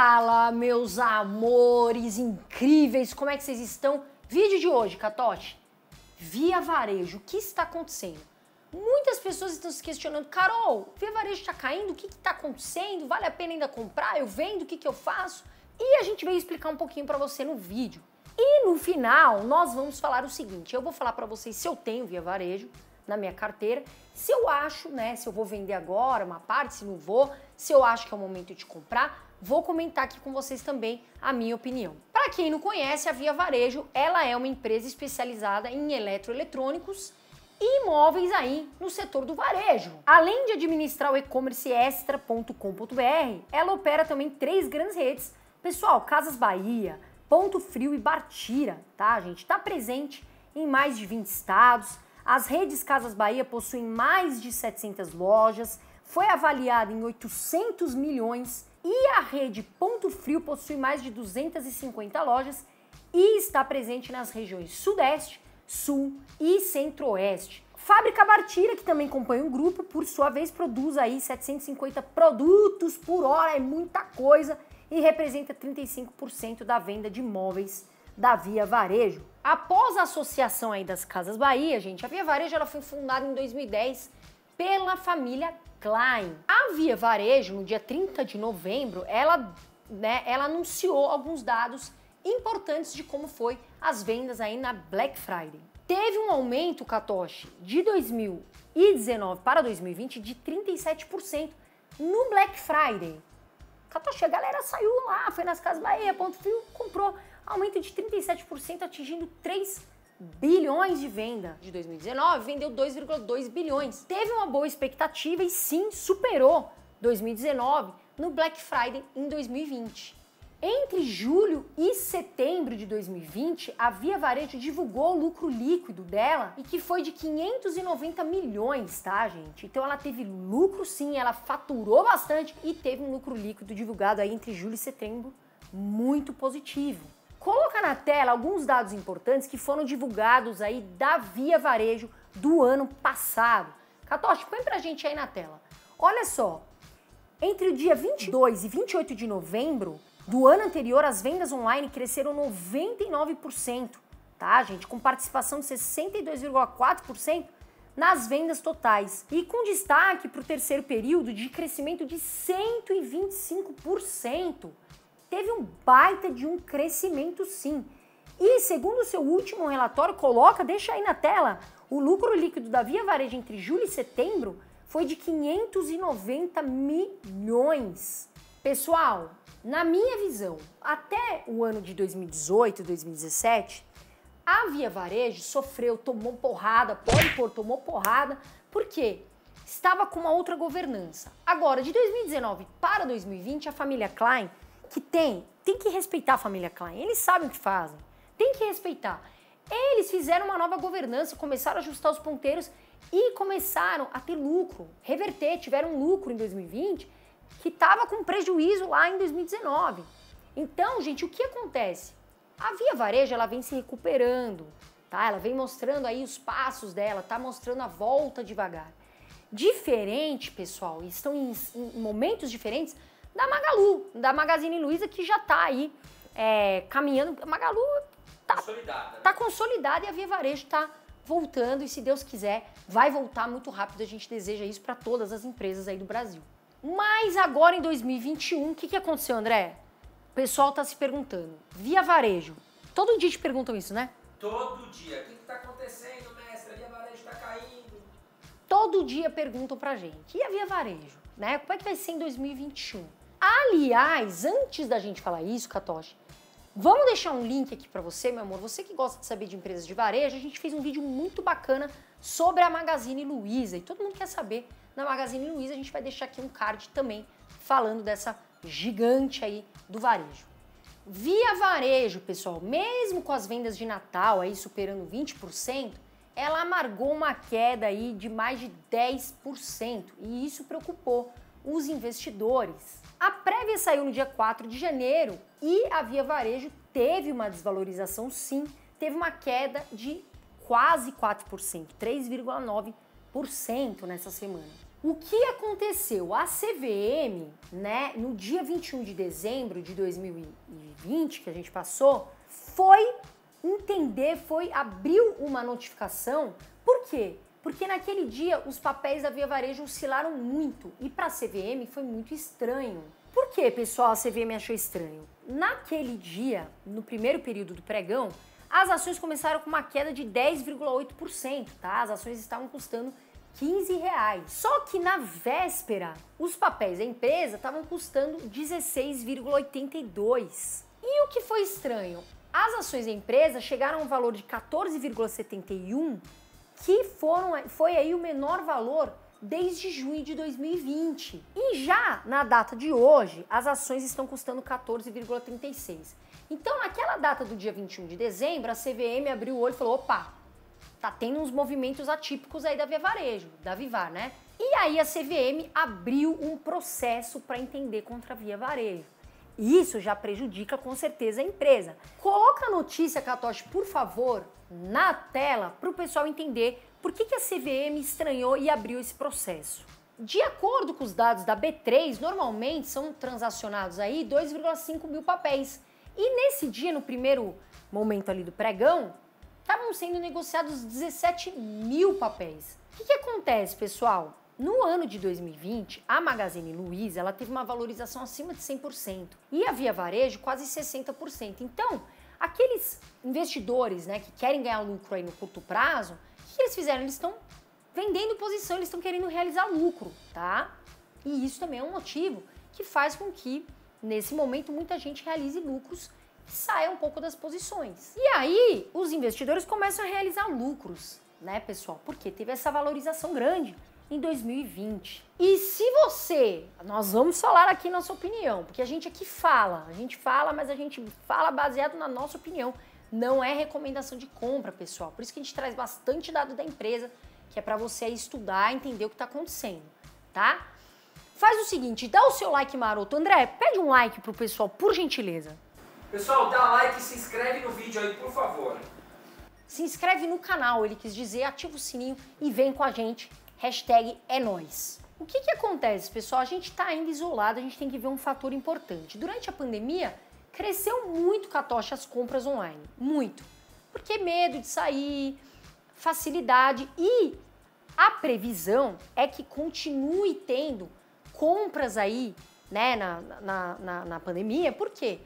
Fala, meus amores incríveis, como é que vocês estão? Vídeo de hoje, Catote. Via varejo, o que está acontecendo? Muitas pessoas estão se questionando, Carol, via varejo está caindo, o que está acontecendo? Vale a pena ainda comprar? Eu vendo, o que, que eu faço? E a gente veio explicar um pouquinho para você no vídeo. E no final, nós vamos falar o seguinte, eu vou falar para vocês se eu tenho via varejo, na minha carteira. Se eu acho, né, se eu vou vender agora uma parte, se não vou, se eu acho que é o momento de comprar, vou comentar aqui com vocês também a minha opinião. Para quem não conhece, a Via Varejo, ela é uma empresa especializada em eletroeletrônicos e imóveis aí no setor do varejo. Além de administrar o e-commerce extra.com.br, ela opera também três grandes redes. Pessoal, Casas Bahia, Ponto Frio e Bartira, tá, gente? Está presente em mais de 20 estados. As redes Casas Bahia possuem mais de 700 lojas, foi avaliada em 800 milhões e a rede Ponto Frio possui mais de 250 lojas e está presente nas regiões Sudeste, Sul e Centro-Oeste. Fábrica Bartira, que também acompanha o grupo, por sua vez produz aí 750 produtos por hora, é muita coisa e representa 35% da venda de móveis da Via Varejo. Após a associação aí das Casas Bahia, gente, a Via Varejo ela foi fundada em 2010 pela família Klein. A Via Varejo, no dia 30 de novembro, ela, né, ela anunciou alguns dados importantes de como foi as vendas aí na Black Friday. Teve um aumento, Katoshi, de 2019 para 2020 de 37% no Black Friday. Katoshi, a galera saiu lá, foi nas Casas Bahia, ponto fio, comprou aumento de 37% atingindo 3 bilhões de venda de 2019, vendeu 2,2 bilhões. Teve uma boa expectativa e sim superou 2019 no Black Friday em 2020. Entre julho e setembro de 2020, a Via Varejo divulgou o lucro líquido dela e que foi de 590 milhões, tá, gente? Então ela teve lucro sim, ela faturou bastante e teve um lucro líquido divulgado aí entre julho e setembro muito positivo coloca na tela alguns dados importantes que foram divulgados aí da Via Varejo do ano passado. Catoche, põe pra gente aí na tela. Olha só, entre o dia 22 e 28 de novembro do ano anterior, as vendas online cresceram 99%, tá, gente? Com participação de 62,4% nas vendas totais e com destaque para o terceiro período de crescimento de 125% teve um baita de um crescimento sim. E segundo o seu último relatório, coloca, deixa aí na tela, o lucro líquido da Via Varejo entre julho e setembro foi de 590 milhões. Pessoal, na minha visão, até o ano de 2018, 2017, a Via Varejo sofreu, tomou porrada, pôr, tomou porrada, porque estava com uma outra governança. Agora, de 2019 para 2020, a família Klein que tem, tem que respeitar a família Klein. Eles sabem o que fazem. Tem que respeitar. Eles fizeram uma nova governança, começaram a ajustar os ponteiros e começaram a ter lucro, reverter, tiveram um lucro em 2020 que estava com prejuízo lá em 2019. Então, gente, o que acontece? A Via Varejo, ela vem se recuperando, tá? Ela vem mostrando aí os passos dela, tá mostrando a volta devagar. Diferente, pessoal, estão em, em momentos diferentes da Magalu, da Magazine Luiza, que já está aí é, caminhando. A Magalu está consolidada, né? tá consolidada e a Via Varejo está voltando e, se Deus quiser, vai voltar muito rápido. A gente deseja isso para todas as empresas aí do Brasil. Mas agora em 2021, o que, que aconteceu, André? O pessoal está se perguntando. Via Varejo. Todo dia te perguntam isso, né? Todo dia. O que está acontecendo, mestre? A Via Varejo está caindo. Todo dia perguntam pra gente. E a Via Varejo? Né? Como é que vai ser em 2021? Aliás, antes da gente falar isso, Katoshi, vamos deixar um link aqui para você, meu amor. Você que gosta de saber de empresas de varejo, a gente fez um vídeo muito bacana sobre a Magazine Luiza e todo mundo quer saber na Magazine Luiza. A gente vai deixar aqui um card também falando dessa gigante aí do varejo. Via varejo, pessoal, mesmo com as vendas de Natal aí superando 20%, ela amargou uma queda aí de mais de 10% e isso preocupou os investidores. A prévia saiu no dia 4 de janeiro e a Via Varejo teve uma desvalorização sim, teve uma queda de quase 4%, 3,9% nessa semana. O que aconteceu? A CVM, né, no dia 21 de dezembro de 2020, que a gente passou, foi entender, foi abriu uma notificação, por quê? Porque naquele dia os papéis da Via Varejo oscilaram muito e para a CVM foi muito estranho. Por que, pessoal, a CVM achou estranho? Naquele dia, no primeiro período do pregão, as ações começaram com uma queda de 10,8%, tá? As ações estavam custando 15 reais. Só que na véspera, os papéis da empresa estavam custando 16,82. E o que foi estranho? As ações da empresa chegaram a um valor de 14,71 que foram, foi aí o menor valor desde junho de 2020. E já na data de hoje, as ações estão custando 14,36. Então, naquela data do dia 21 de dezembro, a CVM abriu o olho e falou: opa, tá tendo uns movimentos atípicos aí da Via Varejo, da Vivar, né? E aí a CVM abriu um processo para entender contra a Via Varejo. E isso já prejudica com certeza a empresa. Coloca a notícia, Katoshi, por favor, na tela para o pessoal entender por que, que a CVM estranhou e abriu esse processo. De acordo com os dados da B3, normalmente são transacionados aí 2,5 mil papéis. E nesse dia, no primeiro momento ali do pregão, estavam sendo negociados 17 mil papéis. O que, que acontece, pessoal? No ano de 2020, a Magazine Luiza ela teve uma valorização acima de 100% e a Via Varejo quase 60%. Então, aqueles investidores né, que querem ganhar lucro aí no curto prazo, o que eles fizeram? Eles estão vendendo posição, eles estão querendo realizar lucro, tá? E isso também é um motivo que faz com que, nesse momento, muita gente realize lucros e saia um pouco das posições. E aí, os investidores começam a realizar lucros, né, pessoal? Porque teve essa valorização grande em 2020. E se você, nós vamos falar aqui nossa opinião, porque a gente aqui fala, a gente fala, mas a gente fala baseado na nossa opinião. Não é recomendação de compra, pessoal. Por isso que a gente traz bastante dado da empresa, que é para você estudar, entender o que está acontecendo, tá? Faz o seguinte, dá o seu like maroto. André, pede um like pro pessoal, por gentileza. Pessoal, dá like e se inscreve no vídeo aí, por favor. Se inscreve no canal, ele quis dizer, ativa o sininho e vem com a gente Hashtag é nós. O que, que acontece, pessoal? A gente está ainda isolado, a gente tem que ver um fator importante. Durante a pandemia, cresceu muito, Catocha, as compras online. Muito. Porque medo de sair, facilidade e a previsão é que continue tendo compras aí, né, na, na, na, na pandemia. Por quê?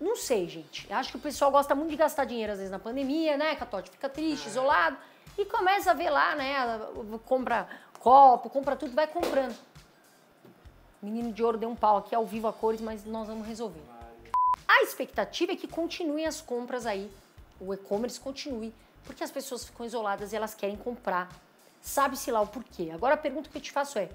Não sei, gente. Eu acho que o pessoal gosta muito de gastar dinheiro às vezes na pandemia, né? Catote fica triste, é. isolado. E começa a ver lá, né? Compra copo, compra tudo, vai comprando. Menino de ouro deu um pau aqui ao vivo a cores, mas nós vamos resolver. A expectativa é que continuem as compras aí, o e-commerce continue, porque as pessoas ficam isoladas e elas querem comprar. Sabe-se lá o porquê. Agora a pergunta que eu te faço é: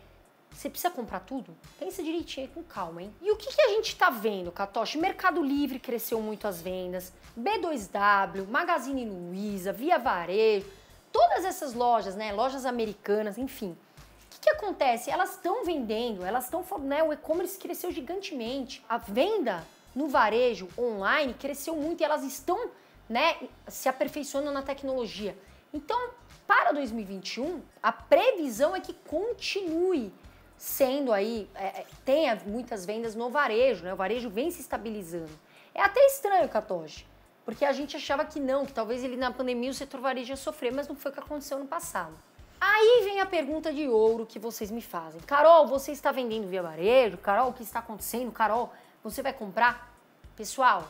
você precisa comprar tudo? Pensa direitinho, com calma, hein? E o que, que a gente tá vendo, Katoshi? Mercado Livre cresceu muito as vendas, B2W, Magazine Luiza, Via Varejo todas essas lojas, né, lojas americanas, enfim, o que, que acontece? Elas estão vendendo, elas estão, né, o e-commerce cresceu gigantemente. A venda no varejo online cresceu muito e elas estão, né, se aperfeiçoando na tecnologia. Então, para 2021, a previsão é que continue sendo aí, é, é, tenha muitas vendas no varejo, né? O varejo vem se estabilizando. É até estranho, Katoshi porque a gente achava que não, que talvez ele na pandemia o setor varejo ia sofrer, mas não foi o que aconteceu no passado. Aí vem a pergunta de ouro que vocês me fazem. Carol, você está vendendo via varejo? Carol, o que está acontecendo? Carol, você vai comprar? Pessoal,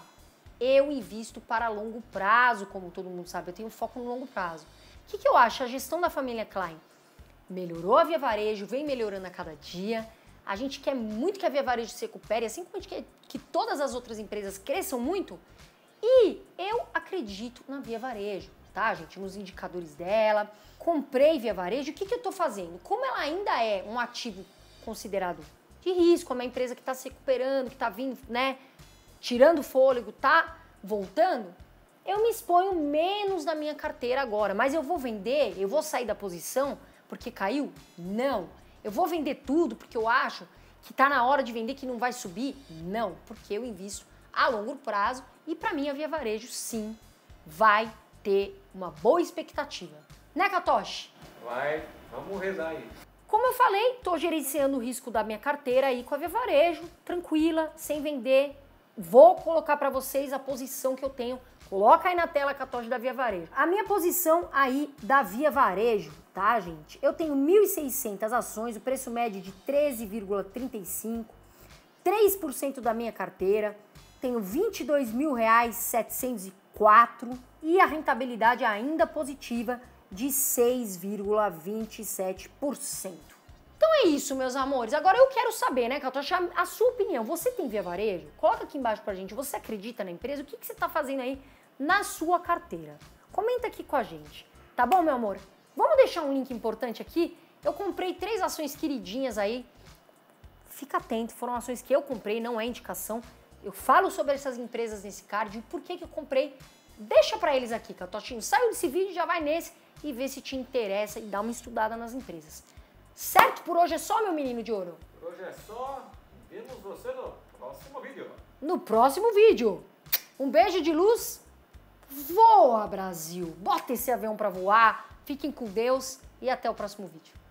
eu invisto para longo prazo, como todo mundo sabe, eu tenho foco no longo prazo. O que, que eu acho? A gestão da família Klein melhorou a Via Varejo, vem melhorando a cada dia. A gente quer muito que a Via Varejo se recupere, assim como a gente quer que todas as outras empresas cresçam muito. E eu acredito na Via Varejo, tá, gente? Nos indicadores dela. Comprei Via Varejo, o que, que eu estou fazendo? Como ela ainda é um ativo considerado de risco, é uma empresa que está se recuperando, que está vindo, né, tirando fôlego, tá voltando, eu me exponho menos na minha carteira agora, mas eu vou vender, eu vou sair da posição porque caiu? Não. Eu vou vender tudo porque eu acho que está na hora de vender que não vai subir? Não, porque eu invisto a longo prazo e para mim a Via Varejo sim vai ter uma boa expectativa. Né, Katoshi? Vai, vamos rezar aí. Como eu falei, estou gerenciando o risco da minha carteira aí com a Via Varejo, tranquila, sem vender. Vou colocar para vocês a posição que eu tenho. Coloca aí na tela a Katoshi da Via Varejo. A minha posição aí da Via Varejo, tá, gente? Eu tenho 1.600 ações, o preço médio é de 13,35, 3% da minha carteira tenho 22.704 e a rentabilidade ainda positiva de 6,27%. Então é isso, meus amores. Agora eu quero saber, né, Cato, a sua opinião. Você tem via varejo? Coloca aqui embaixo pra gente. Você acredita na empresa? O que, que você tá fazendo aí na sua carteira? Comenta aqui com a gente. Tá bom, meu amor? Vamos deixar um link importante aqui? Eu comprei três ações queridinhas aí. Fica atento, foram ações que eu comprei, não é indicação. Eu falo sobre essas empresas nesse card e por que, que eu comprei. Deixa para eles aqui, Catotinho. Tá, Saiu desse vídeo, já vai nesse e vê se te interessa e dá uma estudada nas empresas. Certo? Por hoje é só, meu menino de ouro. Por hoje é só. Vemos você no próximo vídeo. No próximo vídeo. Um beijo de luz. Voa, Brasil. Bota esse avião para voar. Fiquem com Deus e até o próximo vídeo.